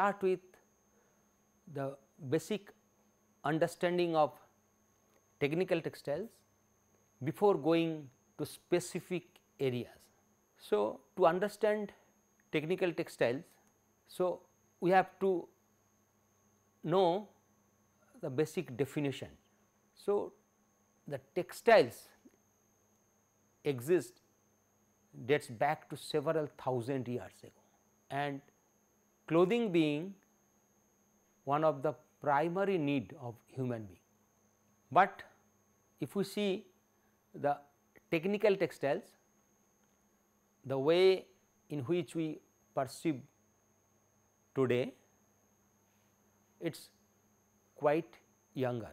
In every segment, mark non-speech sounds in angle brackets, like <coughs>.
start with the basic understanding of technical textiles before going to specific areas. So, to understand technical textiles, so we have to know the basic definition. So, the textiles exist dates back to several thousand years ago and clothing being one of the primary need of human being. But if we see the technical textiles, the way in which we perceive today, it is quite younger.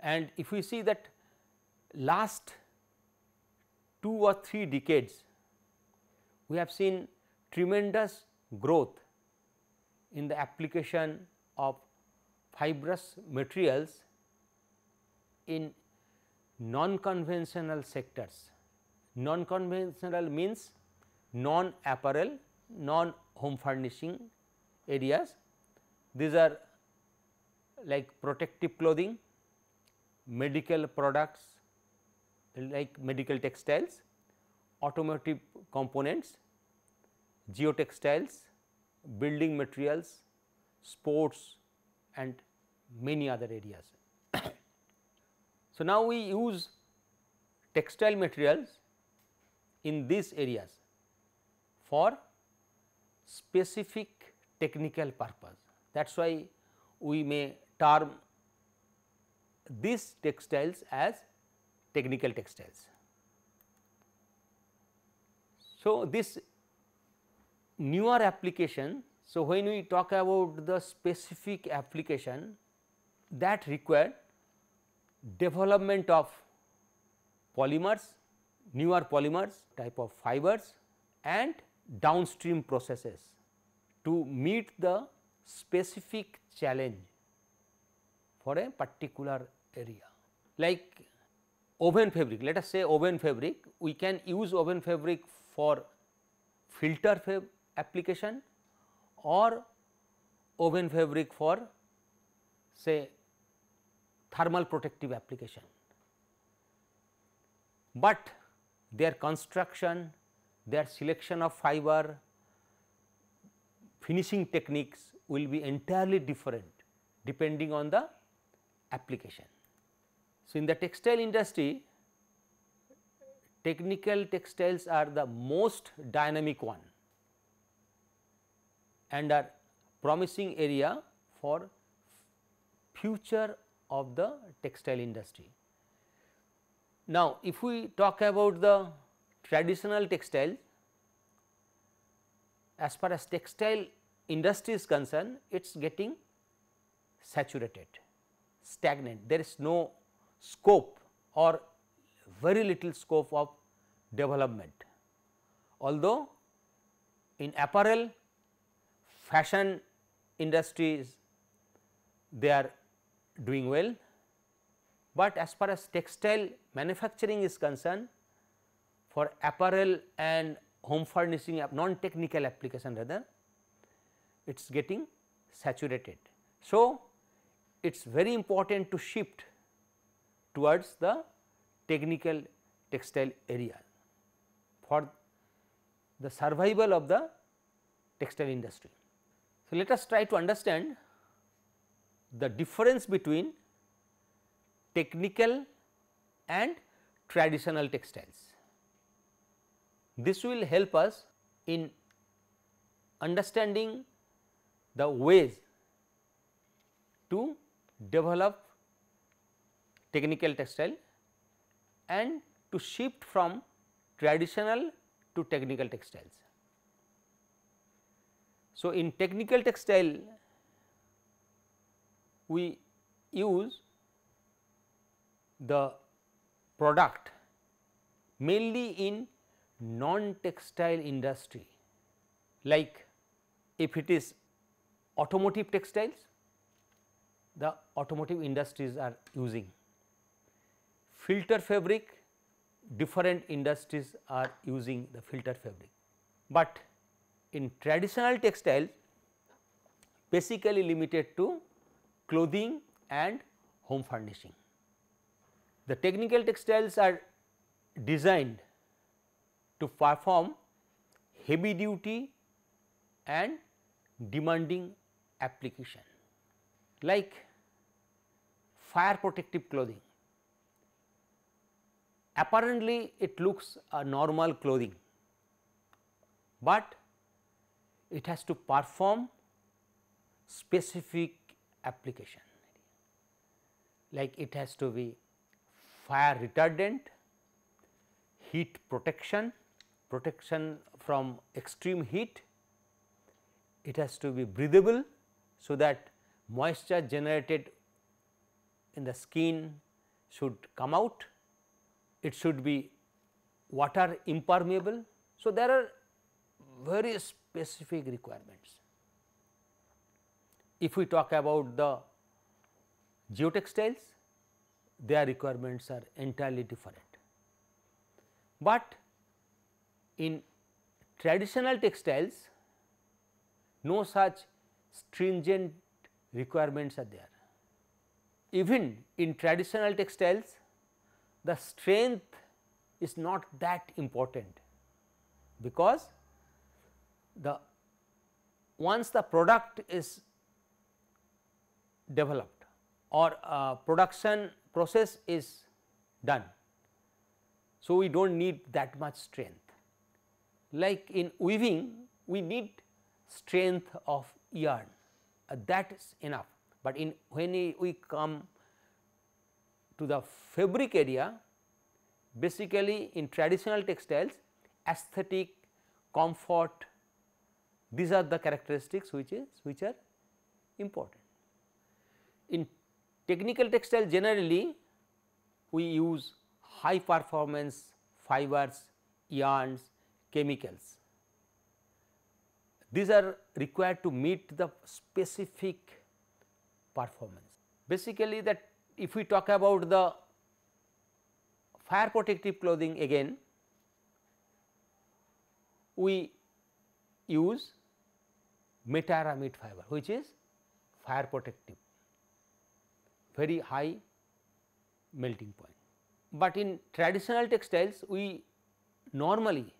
And if we see that last 2 or 3 decades, we have seen tremendous growth in the application of fibrous materials in non-conventional sectors. Non-conventional means non-apparel, non-home furnishing areas. These are like protective clothing, medical products like medical textiles, automotive components, geotextiles, building materials, sports and many other areas. <coughs> so, now we use textile materials in these areas for specific technical purpose. That is why we may term these textiles as technical textiles. So, this newer application. So, when we talk about the specific application that require development of polymers, newer polymers, type of fibers and downstream processes to meet the specific challenge for a particular area. Like oven fabric, let us say oven fabric, we can use oven fabric for filter fab application or oven fabric for say thermal protective application. But their construction, their selection of fiber, finishing techniques will be entirely different depending on the application. So, in the textile industry, technical textiles are the most dynamic one and are promising area for future of the textile industry. Now, if we talk about the traditional textile, as far as textile industry is concerned, it is getting saturated, stagnant. There is no scope or very little scope of development. Although in apparel fashion industries they are doing well, but as far as textile manufacturing is concerned for apparel and home furnishing non technical application rather it is getting saturated. So, it is very important to shift towards the technical textile area for the survival of the textile industry. So, let us try to understand the difference between technical and traditional textiles. This will help us in understanding the ways to develop technical textile and to shift from traditional to technical textiles. So, in technical textile we use the product mainly in non textile industry like if it is automotive textiles the automotive industries are using filter fabric different industries are using the filter fabric but in traditional textiles basically limited to clothing and home furnishing. The technical textiles are designed to perform heavy duty and demanding application like fire protective clothing. Apparently, it looks a normal clothing, but it has to perform specific application like it has to be fire retardant, heat protection, protection from extreme heat, it has to be breathable. So, that moisture generated in the skin should come out, it should be water impermeable. So, there are very specific requirements. If we talk about the geotextiles, their requirements are entirely different. But in traditional textiles, no such stringent requirements are there. Even in traditional textiles, the strength is not that important because the once the product is developed or uh, production process is done. So, we do not need that much strength. Like in weaving, we need strength of yarn uh, that is enough, but in when we come to the fabric area basically in traditional textiles aesthetic comfort these are the characteristics which is which are important. In technical textile generally we use high performance fibers, yarns, chemicals. These are required to meet the specific performance. Basically that if we talk about the fire protective clothing again, we use metaramid fiber which is fire protective, very high melting point. But in traditional textiles we normally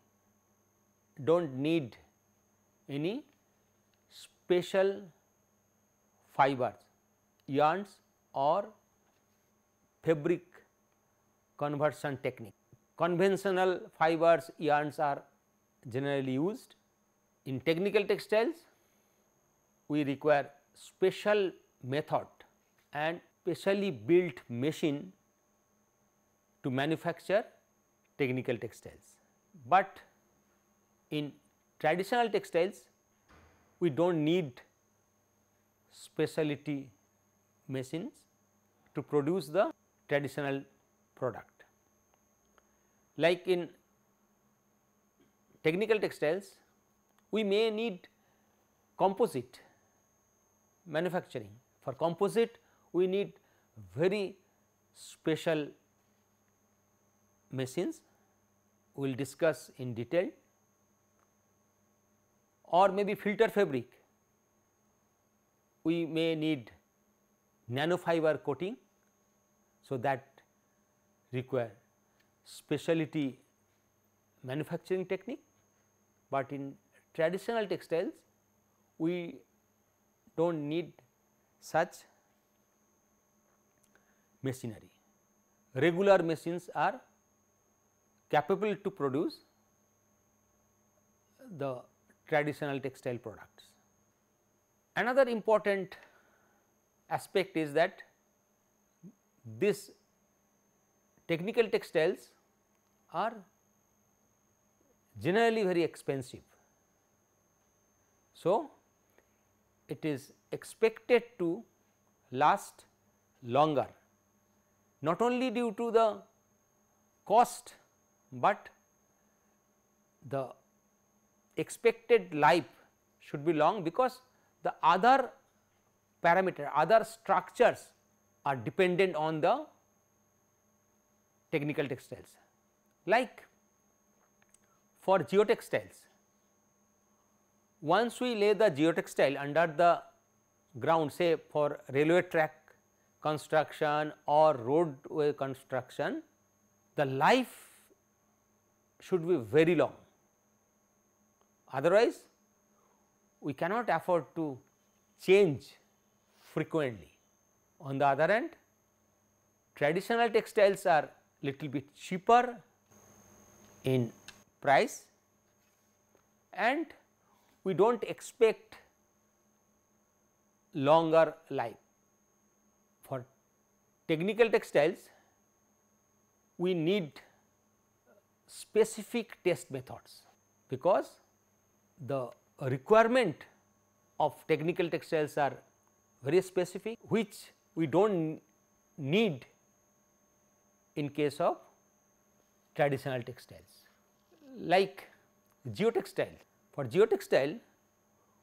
do not need any special fibers, yarns or fabric conversion technique. Conventional fibers yarns are generally used. In technical textiles we require special method and specially built machine to manufacture technical textiles. But in traditional textiles, we do not need specialty machines to produce the traditional product. Like in technical textiles, we may need composite manufacturing. For composite we need very special machines we will discuss in detail or maybe filter fabric we may need nanofiber coating. So, that require specialty manufacturing technique, but in traditional textiles we do not need such machinery. Regular machines are capable to produce the traditional textile products. Another important aspect is that this technical textiles are generally very expensive. So, it is expected to last longer not only due to the cost, but the expected life should be long because the other parameter other structures are dependent on the technical textiles like for geotextiles once we lay the geotextile under the ground say for railway track construction or roadway construction, the life should be very long. Otherwise, we cannot afford to change frequently. On the other hand, traditional textiles are little bit cheaper in price and we do not expect longer life. For technical textiles, we need specific test methods because the requirement of technical textiles are very specific which we do not need in case of traditional textiles like geotextile for geotextile,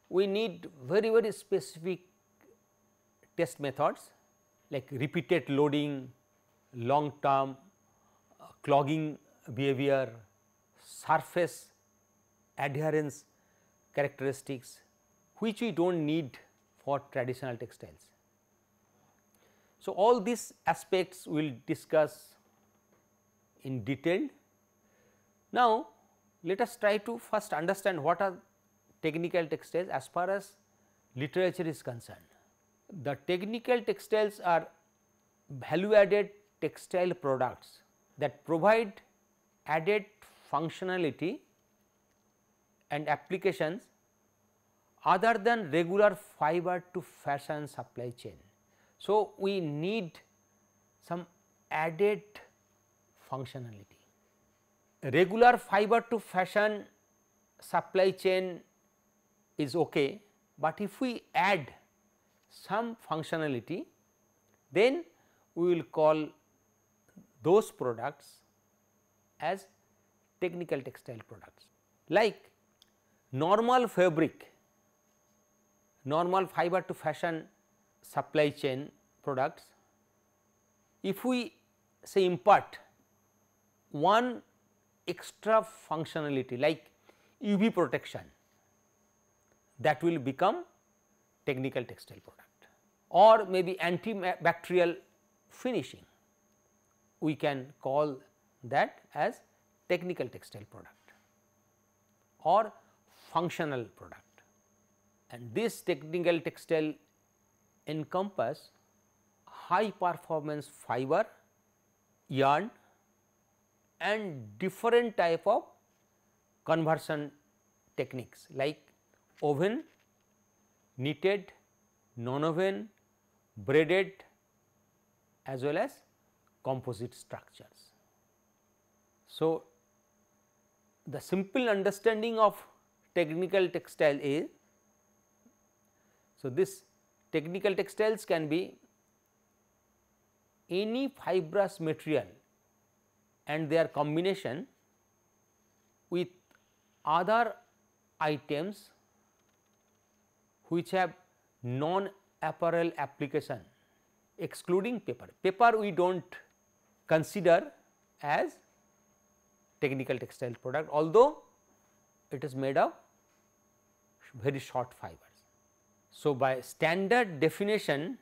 we need very very specific test methods like repeated loading, long term uh, clogging behavior, surface adherence characteristics which we do not need for traditional textiles. So, all these aspects we will discuss in detail. Now, let us try to first understand what are technical textiles as far as literature is concerned. The technical textiles are value added textile products that provide added functionality and applications other than regular fiber to fashion supply chain. So, we need some added functionality regular fiber to fashion supply chain is okay, but if we add some functionality then we will call those products as technical textile products. Like normal fabric, normal fiber to fashion supply chain products, if we say impart one extra functionality like UV protection that will become technical textile product or maybe antibacterial finishing we can call that as technical textile product or functional product and this technical textile encompass high performance fiber yarn and different type of conversion techniques like oven, knitted, non-oven, braided as well as composite structures. So, the simple understanding of technical textile is, so this technical textiles can be any fibrous material and their combination with other items which have non apparel application excluding paper. Paper we do not consider as technical textile product although it is made of very short fibers. So, by standard definition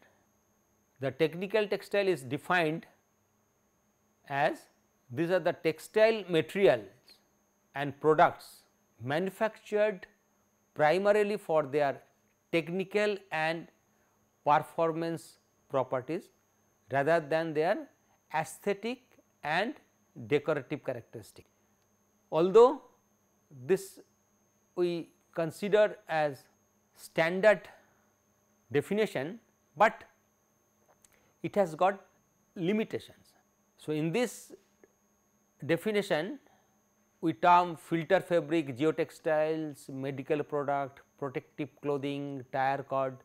the technical textile is defined as these are the textile materials and products manufactured primarily for their technical and performance properties rather than their aesthetic and decorative characteristic. Although this we consider as standard definition, but it has got limitations. So, in this definition we term filter fabric, geotextiles, medical product, protective clothing, tire cord,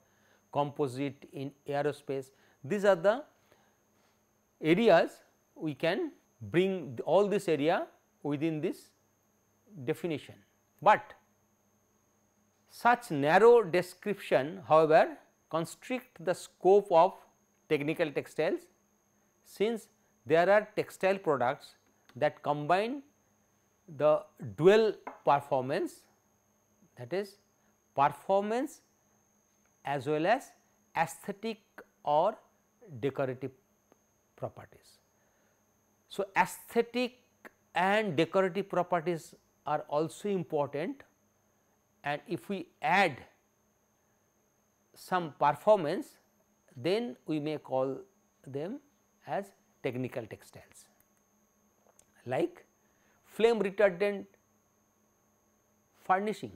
composite in aerospace. These are the areas we can bring all this area within this definition. But such narrow description however constrict the scope of technical textiles since there are textile products that combine the dual performance that is performance as well as aesthetic or decorative properties. So, aesthetic and decorative properties are also important and if we add some performance then we may call them as technical textiles like flame retardant furnishing,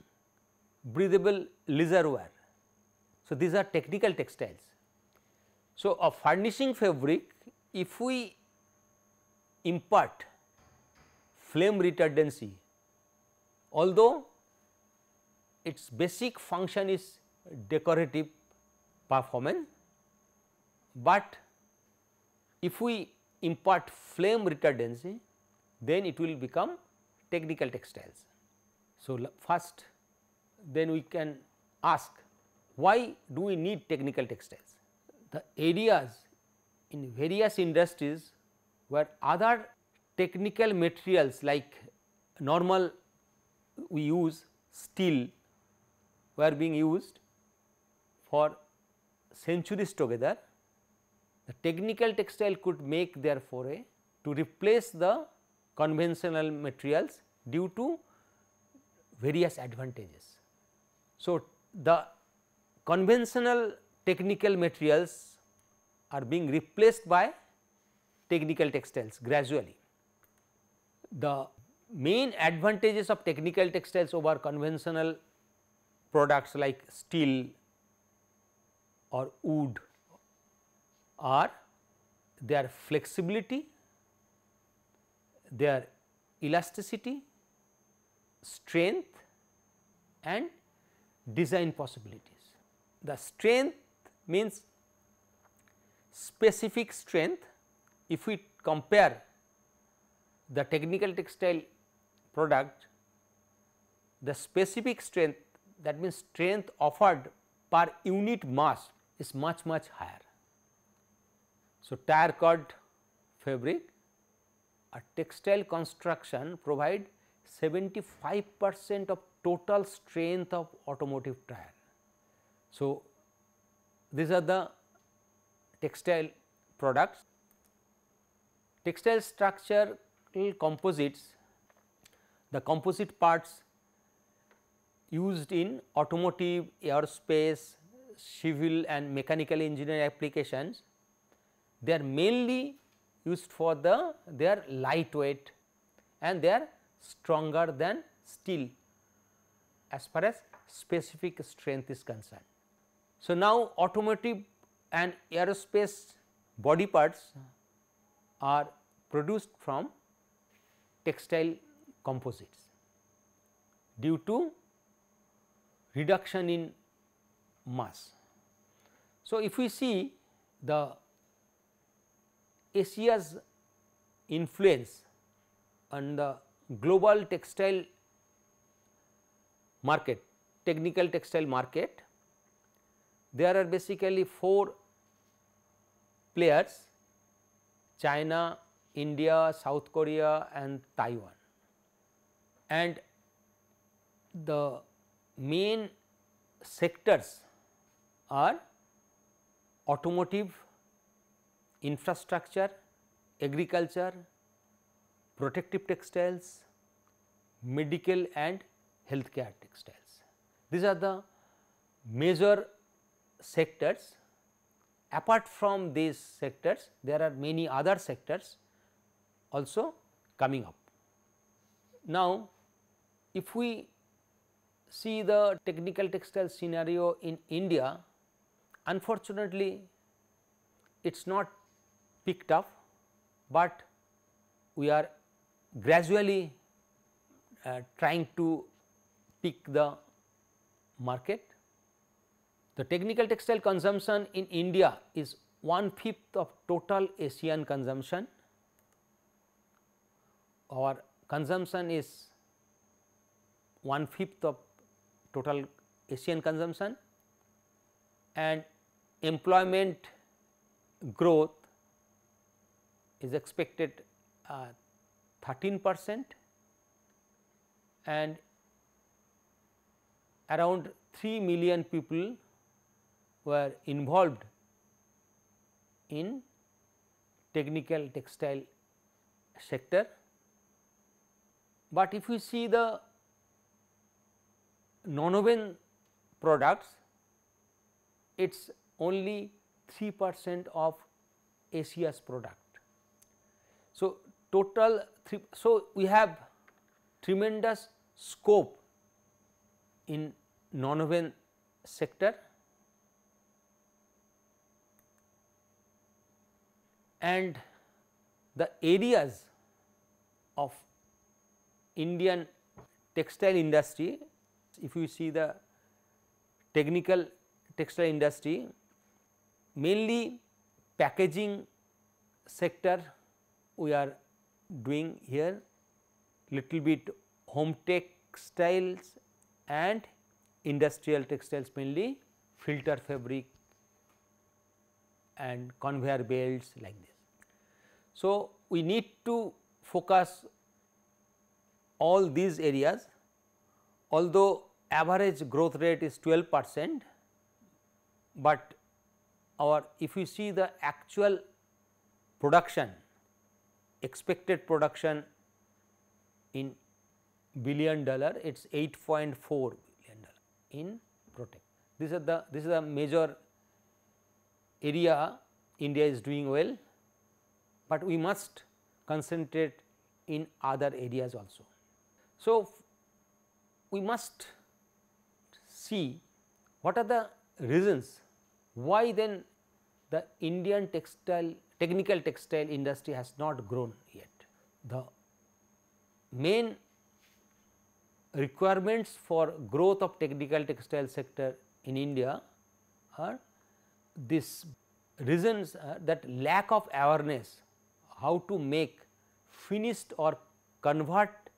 breathable reservoir. So, these are technical textiles. So, a furnishing fabric if we impart flame retardancy although its basic function is decorative performance, but if we impart flame retardancy then it will become technical textiles. So, first then we can ask why do we need technical textiles? The areas in various industries where other technical materials like normal we use steel were being used for centuries together, the technical textile could make their foray to replace the conventional materials due to various advantages. So, the conventional technical materials are being replaced by technical textiles gradually. The main advantages of technical textiles over conventional products like steel or wood are their flexibility their elasticity, strength and design possibilities. The strength means specific strength if we compare the technical textile product the specific strength that means strength offered per unit mass is much much higher. So, tire cord fabric a textile construction provide 75 percent of total strength of automotive tire. So, these are the textile products. Textile structural composites, the composite parts used in automotive, aerospace, civil and mechanical engineering applications, they are mainly used for the they are lightweight and they are stronger than steel as far as specific strength is concerned. So, now automotive and aerospace body parts are produced from textile composites due to reduction in mass. So, if we see the Asia's influence on the global textile market, technical textile market, there are basically four players China, India, South Korea and Taiwan. And the main sectors are automotive, infrastructure, agriculture, protective textiles, medical and healthcare textiles. These are the major sectors. Apart from these sectors, there are many other sectors also coming up. Now, if we see the technical textile scenario in India, unfortunately, it is not picked up, but we are gradually uh, trying to pick the market. The technical textile consumption in India is one fifth of total Asian consumption. Our consumption is one fifth of total Asian consumption and employment growth is expected uh, 13 percent and around 3 million people were involved in technical textile sector. But if we see the non nonwoven products, it is only 3 percent of Asia's products. So, total three, so we have tremendous scope in non-oven sector and the areas of Indian textile industry, if you see the technical textile industry, mainly packaging sector we are doing here little bit home textiles and industrial textiles mainly filter fabric and conveyor belts like this. So, we need to focus all these areas although average growth rate is 12 percent, but our if you see the actual production expected production in billion dollar it is 8.4 billion dollar in protect. This is the this is the major area India is doing well, but we must concentrate in other areas also. So, we must see what are the reasons why then the Indian textile technical textile industry has not grown yet. The main requirements for growth of technical textile sector in India are this reasons uh, that lack of awareness how to make finished or convert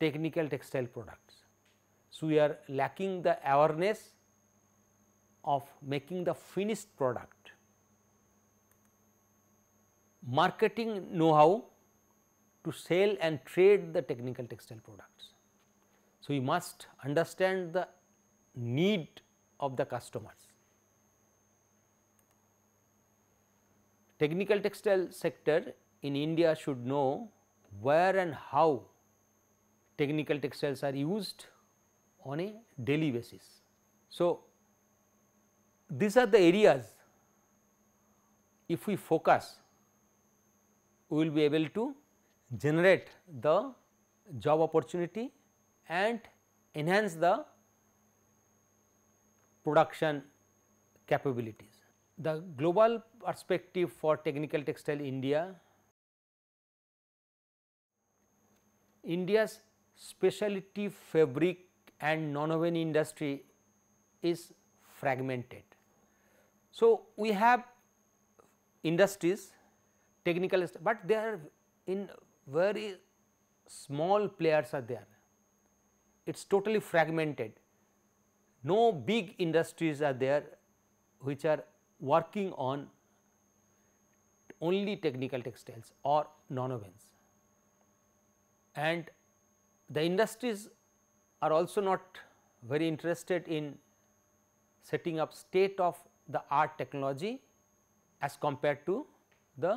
technical textile products. So, we are lacking the awareness of making the finished product marketing know-how to sell and trade the technical textile products. So, you must understand the need of the customers. Technical textile sector in India should know where and how technical textiles are used on a daily basis. So, these are the areas if we focus we will be able to generate the job opportunity and enhance the production capabilities. The global perspective for technical textile India, India's specialty fabric and non-woven industry is fragmented. So, we have industries technical, but they are in very small players are there. It is totally fragmented. No big industries are there which are working on only technical textiles or nonwovens. And the industries are also not very interested in setting up state of the art technology as compared to the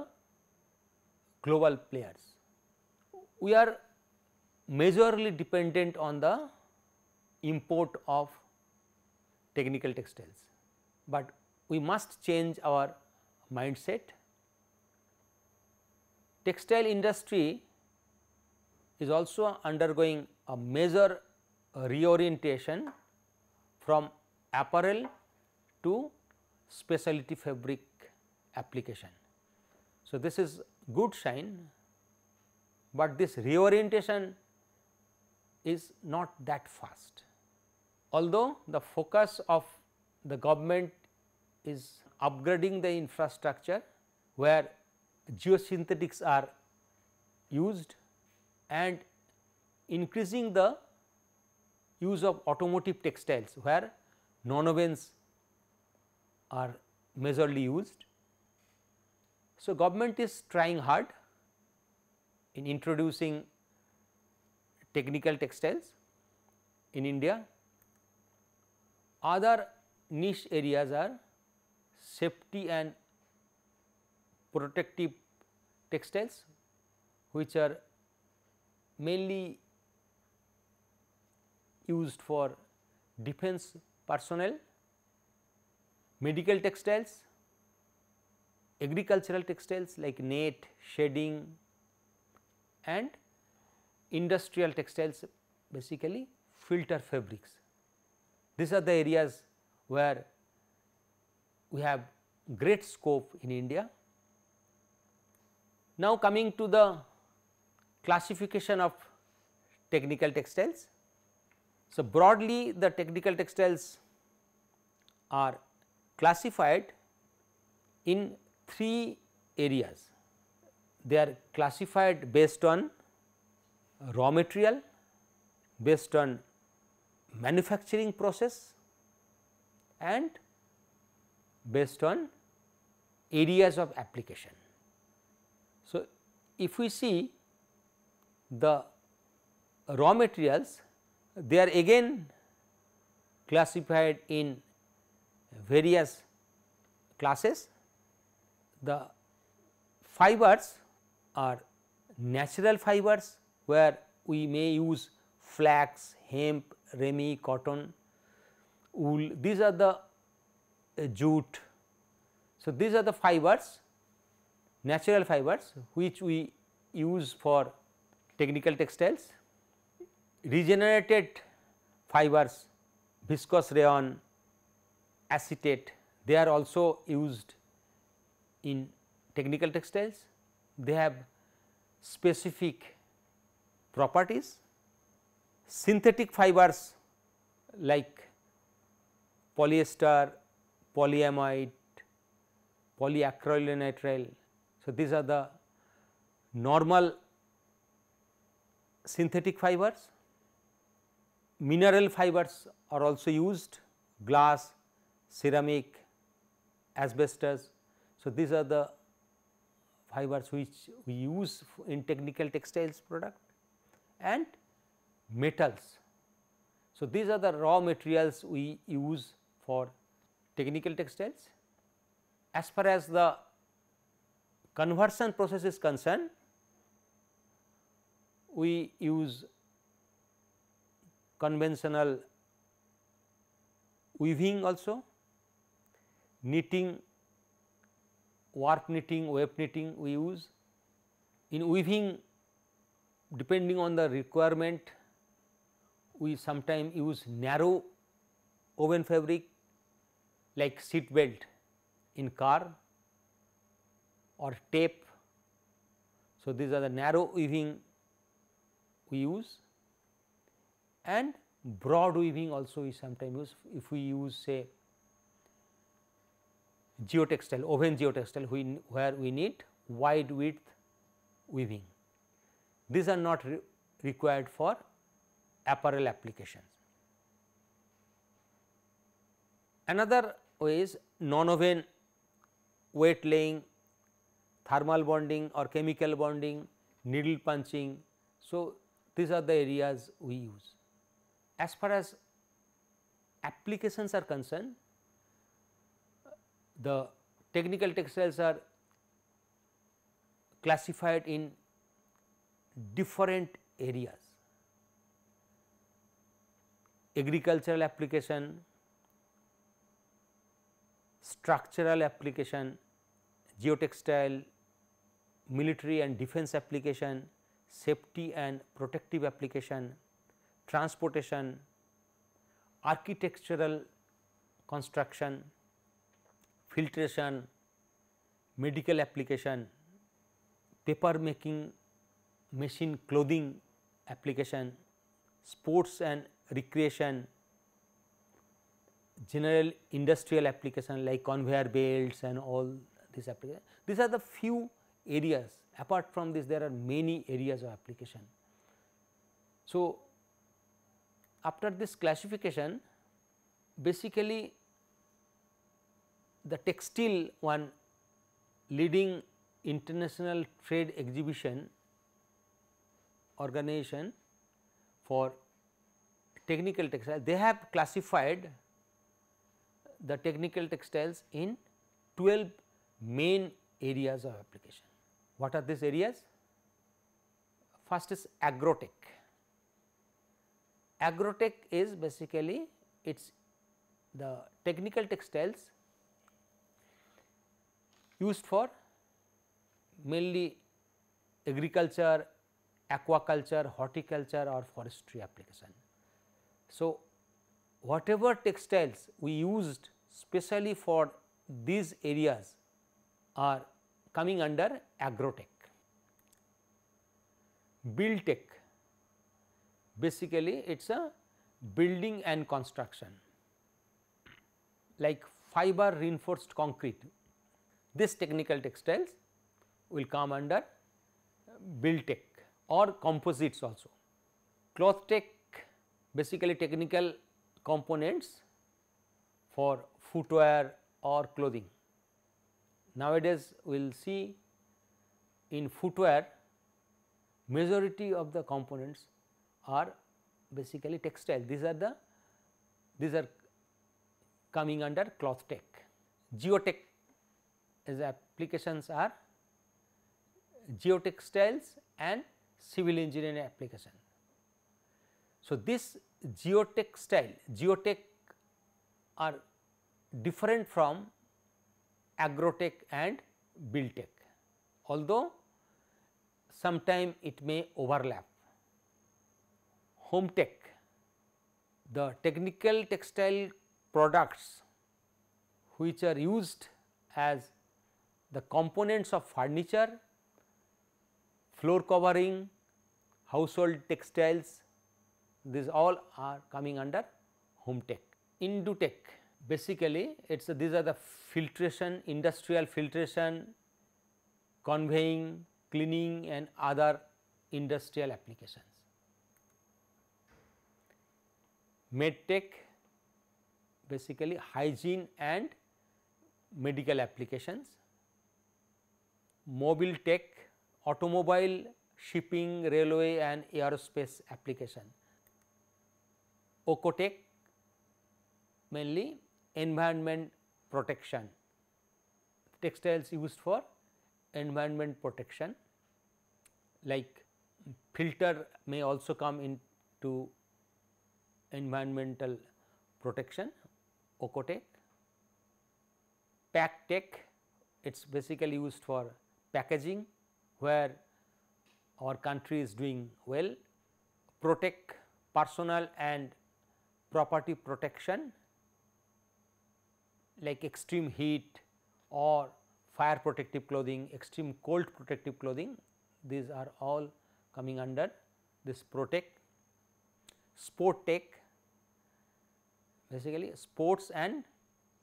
global players. We are majorly dependent on the import of technical textiles, but we must change our mindset. Textile industry is also undergoing a major reorientation from apparel to specialty fabric application. So, this is good sign, but this reorientation is not that fast. Although the focus of the government is upgrading the infrastructure where geosynthetics are used and increasing the use of automotive textiles where nonovens are majorly used so, government is trying hard in introducing technical textiles in India. Other niche areas are safety and protective textiles which are mainly used for defense personnel, medical textiles agricultural textiles like net, shedding and industrial textiles basically filter fabrics. These are the areas where we have great scope in India. Now coming to the classification of technical textiles. So, broadly the technical textiles are classified in three areas. They are classified based on raw material, based on manufacturing process and based on areas of application. So, if we see the raw materials, they are again classified in various classes the fibers are natural fibers where we may use flax, hemp, remi, cotton, wool these are the uh, jute. So, these are the fibers natural fibers which we use for technical textiles. Regenerated fibers viscous rayon, acetate they are also used in technical textiles, they have specific properties. Synthetic fibers like polyester, polyamide, polyacrylonitrile. So, these are the normal synthetic fibers. Mineral fibers are also used glass, ceramic, asbestos, so, these are the fibers which we use in technical textiles product and metals. So, these are the raw materials we use for technical textiles. As far as the conversion process is concerned, we use conventional weaving also, knitting warp knitting, web knitting we use. In weaving depending on the requirement we sometimes use narrow woven fabric like seat belt in car or tape. So, these are the narrow weaving we use and broad weaving also we sometimes use if we use say geotextile oven geotextile we, where we need wide width weaving. These are not re required for apparel applications. Another way is non-oven weight laying, thermal bonding or chemical bonding, needle punching. So, these are the areas we use. As far as applications are concerned, the technical textiles are classified in different areas agricultural application structural application geotextile military and defense application safety and protective application transportation architectural construction filtration, medical application, paper making, machine clothing application, sports and recreation, general industrial application like conveyor belts and all these applications. These are the few areas apart from this there are many areas of application. So, after this classification basically the textile one leading international trade exhibition organization for technical textiles, they have classified the technical textiles in 12 main areas of application. What are these areas? First is agrotech. Agrotech is basically it is the technical textiles used for mainly agriculture, aquaculture, horticulture or forestry application. So, whatever textiles we used specially for these areas are coming under agrotech. Buildtech basically it is a building and construction like fiber reinforced concrete this technical textiles will come under build tech or composites also. Cloth tech basically technical components for footwear or clothing. Nowadays, we will see in footwear majority of the components are basically textile. These are the these are coming under cloth tech. Geotech its applications are geotextiles and civil engineering application. So, this geotextile, geotech are different from agrotech and buildtech, although sometime it may overlap. Home tech, the technical textile products which are used as the components of furniture, floor covering, household textiles, these all are coming under home tech. Indutech basically it is these are the filtration, industrial filtration, conveying, cleaning and other industrial applications. Medtech basically hygiene and medical applications mobile tech, automobile, shipping, railway and aerospace application. Ocotech mainly environment protection, textiles used for environment protection like filter may also come into environmental protection Ocotech. PackTech it is basically used for packaging where our country is doing well, protect personal and property protection like extreme heat or fire protective clothing, extreme cold protective clothing these are all coming under this protect, sport tech basically sports and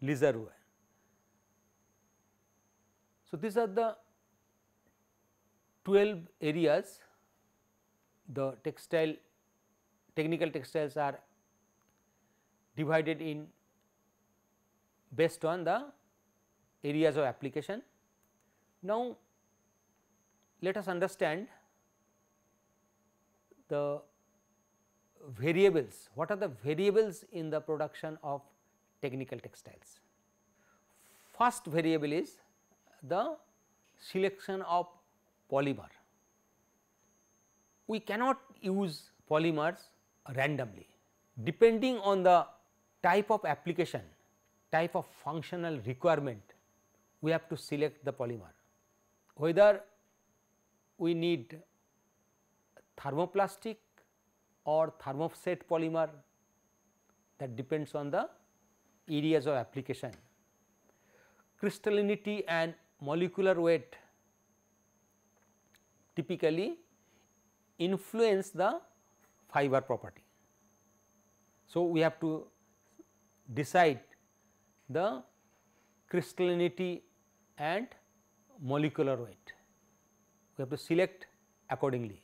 leisure wear. So, these are the 12 areas the textile technical textiles are divided in based on the areas of application. Now, let us understand the variables, what are the variables in the production of technical textiles. First variable is the selection of polymer. We cannot use polymers randomly depending on the type of application, type of functional requirement we have to select the polymer. Whether we need thermoplastic or thermoset polymer that depends on the areas of application. Crystallinity and molecular weight typically influence the fiber property. So, we have to decide the crystallinity and molecular weight. We have to select accordingly.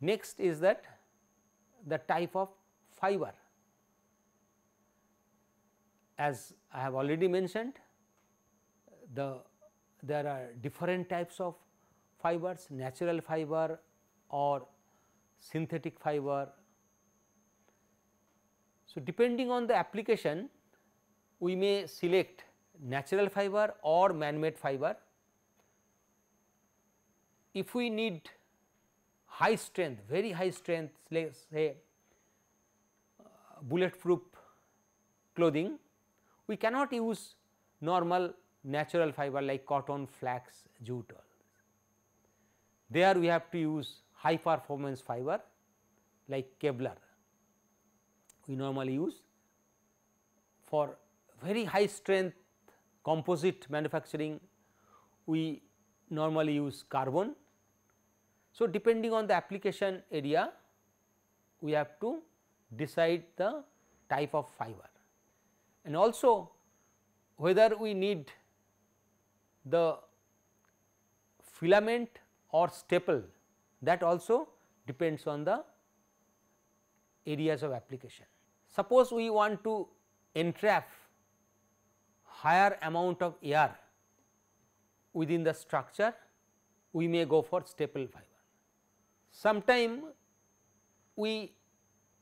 Next is that the type of fiber. As I have already mentioned, the there are different types of fibers, natural fiber or synthetic fiber. So, depending on the application, we may select natural fiber or man-made fiber. If we need high strength, very high strength, say us say uh, bulletproof clothing, we cannot use normal natural fiber like cotton, flax, jute. There we have to use high performance fiber like Kevlar. We normally use for very high strength composite manufacturing we normally use carbon. So, depending on the application area we have to decide the type of fiber and also whether we need the filament or staple that also depends on the areas of application. Suppose we want to entrap higher amount of air within the structure, we may go for staple fiber. Sometime we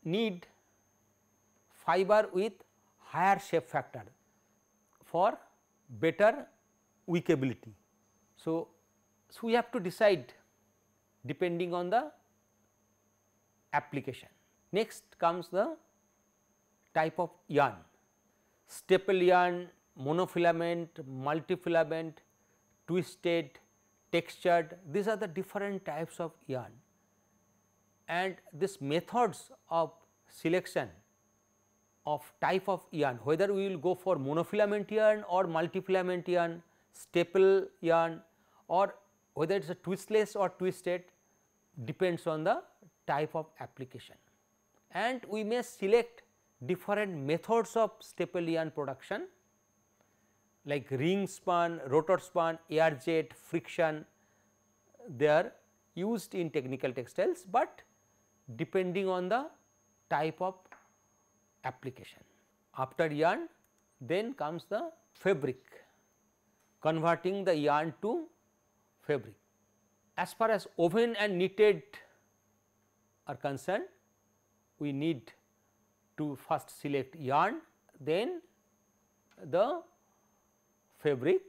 need fiber with higher shape factor for better weakability. So, so, we have to decide depending on the application. Next comes the type of yarn, staple yarn, monofilament, multifilament, twisted, textured, these are the different types of yarn. And these methods of selection of type of yarn, whether we will go for monofilament yarn or multifilament yarn, staple yarn or whether it is a twistless or twisted depends on the type of application. And we may select different methods of Stapelian production like ring span, rotor span, air jet, friction they are used in technical textiles, but depending on the type of application. After yarn then comes the fabric converting the yarn to fabric. As far as woven and knitted are concerned, we need to first select yarn, then the fabric,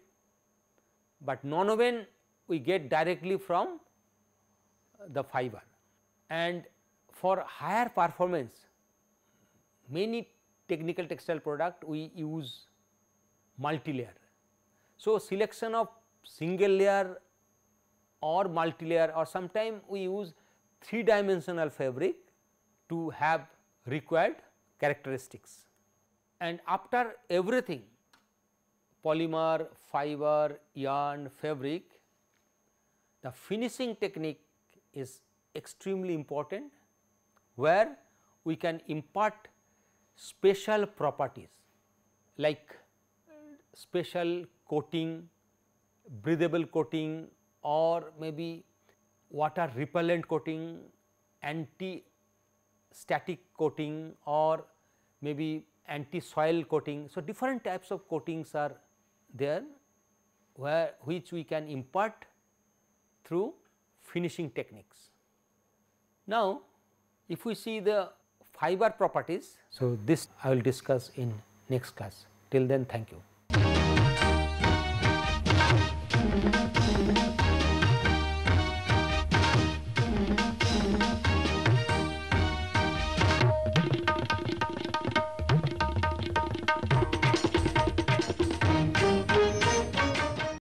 but non-woven we get directly from the fiber. And for higher performance, many technical textile product we use multi-layer. So, selection of single layer or multilayer or sometime we use three dimensional fabric to have required characteristics. And after everything polymer, fiber, yarn, fabric, the finishing technique is extremely important where we can impart special properties like special coating, breathable coating or maybe water repellent coating, anti static coating or maybe anti soil coating. So, different types of coatings are there where which we can impart through finishing techniques. Now, if we see the fiber properties, so this I will discuss in next class. Till then, thank you.